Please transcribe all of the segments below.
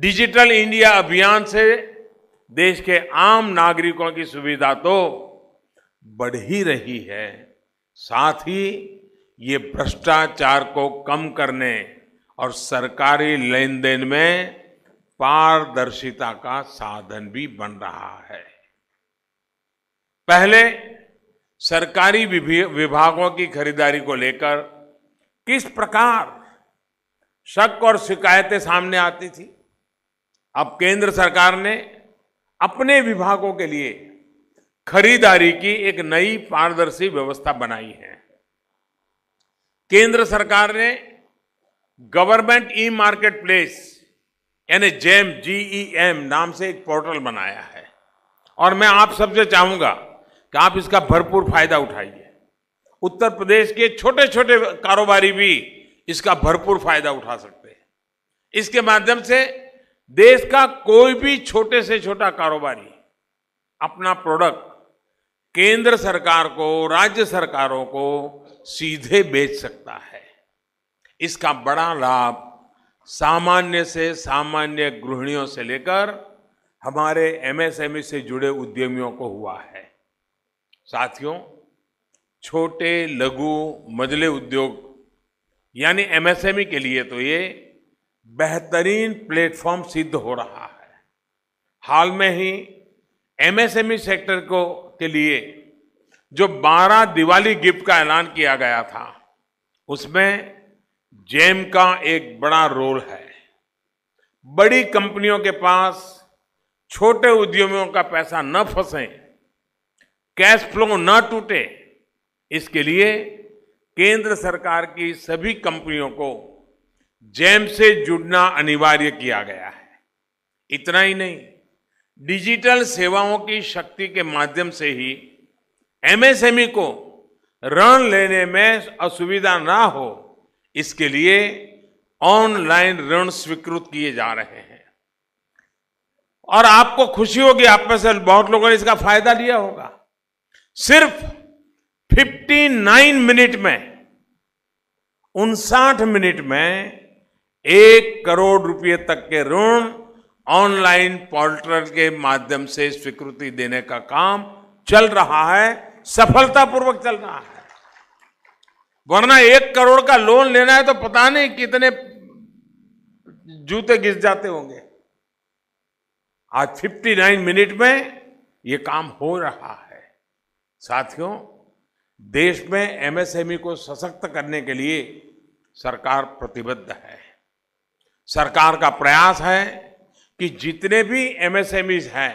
digital India अभियान से देश के आम नागरिकों की सुविधा तो बढ़ ही रही है साथ ही ये भ्रष्टाचार को कम करने और सरकारी लेन देन में पारदर्शिता का साधन भी बन रहा है पहले सरकारी विभागों की खरीदारी को लेकर किस प्रकार शक और शिकायतें सामने आती थी अब केंद्र सरकार ने अपने विभागों के लिए खरीदारी की एक नई पारदर्शी व्यवस्था बनाई है केंद्र सरकार ने गवर्नमेंट ई मार्केट प्लेस यानी जेम जीईएम नाम से एक पोर्टल बनाया है और मैं आप सबसे चाहूंगा कि आप इसका भरपूर फायदा उठाइए उत्तर प्रदेश के छोटे छोटे कारोबारी भी इसका भरपूर फायदा उठा सकते हैं इसके माध्यम से देश का कोई भी छोटे से छोटा कारोबारी अपना प्रोडक्ट केंद्र सरकार को राज्य सरकारों को सीधे बेच सकता है इसका बड़ा लाभ सामान्य से सामान्य गृहिणियों से लेकर हमारे एमएसएमई से जुड़े उद्यमियों को हुआ है साथियों छोटे लघु मजले उद्योग यानी एमएसएमई के लिए तो ये बेहतरीन प्लेटफॉर्म सिद्ध हो रहा है हाल में ही एमएसएमई सेक्टर को के लिए जो 12 दिवाली गिफ्ट का ऐलान किया गया था उसमें जेम का एक बड़ा रोल है बड़ी कंपनियों के पास छोटे उद्यमियों का पैसा न फंसे कैश फ्लो न टूटे इसके लिए केंद्र सरकार की सभी कंपनियों को जैम से जुड़ना अनिवार्य किया गया है इतना ही नहीं डिजिटल सेवाओं की शक्ति के माध्यम से ही एमएसएमई को ऋण लेने में असुविधा ना हो इसके लिए ऑनलाइन ऋण स्वीकृत किए जा रहे हैं और आपको खुशी होगी आप में से बहुत लोगों ने इसका फायदा लिया होगा सिर्फ 59 मिनट में उनसाठ मिनट में एक करोड़ रुपए तक के ऋण ऑनलाइन पोर्टल के माध्यम से स्वीकृति देने का काम चल रहा है सफलतापूर्वक चल रहा है वरना एक करोड़ का लोन लेना है तो पता नहीं कितने जूते घिस जाते होंगे आज 59 मिनट में ये काम हो रहा है साथियों देश में एमएसएमई को सशक्त करने के लिए सरकार प्रतिबद्ध है सरकार का प्रयास है कि जितने भी एमएसएमईज हैं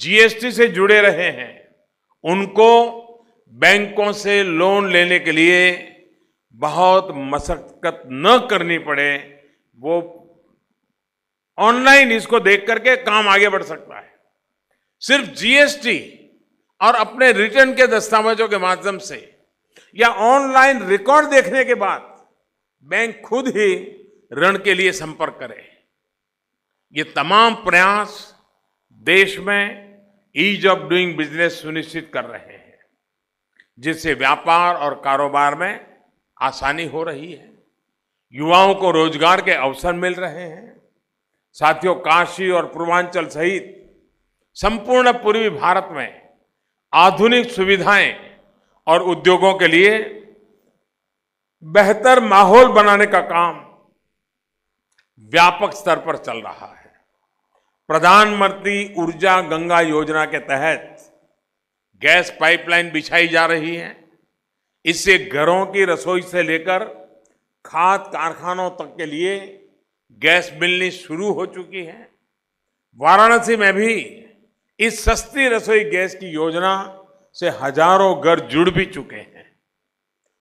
जीएसटी से जुड़े रहे हैं उनको बैंकों से लोन लेने के लिए बहुत मशक्कत न करनी पड़े वो ऑनलाइन इसको देख करके काम आगे बढ़ सकता है सिर्फ जीएसटी और अपने रिटर्न के दस्तावेजों के माध्यम से या ऑनलाइन रिकॉर्ड देखने के बाद बैंक खुद ही ऋण के लिए संपर्क करें ये तमाम प्रयास देश में ईज ऑफ डूइंग बिजनेस सुनिश्चित कर रहे हैं जिससे व्यापार और कारोबार में आसानी हो रही है युवाओं को रोजगार के अवसर मिल रहे हैं साथियों काशी और पूर्वांचल सहित संपूर्ण पूर्वी भारत में आधुनिक सुविधाएं और उद्योगों के लिए बेहतर माहौल बनाने का काम व्यापक स्तर पर चल रहा है प्रधानमंत्री ऊर्जा गंगा योजना के तहत गैस पाइपलाइन बिछाई जा रही है इससे घरों की रसोई से लेकर खाद कारखानों तक के लिए गैस मिलनी शुरू हो चुकी है वाराणसी में भी इस सस्ती रसोई गैस की योजना से हजारों घर जुड़ भी चुके हैं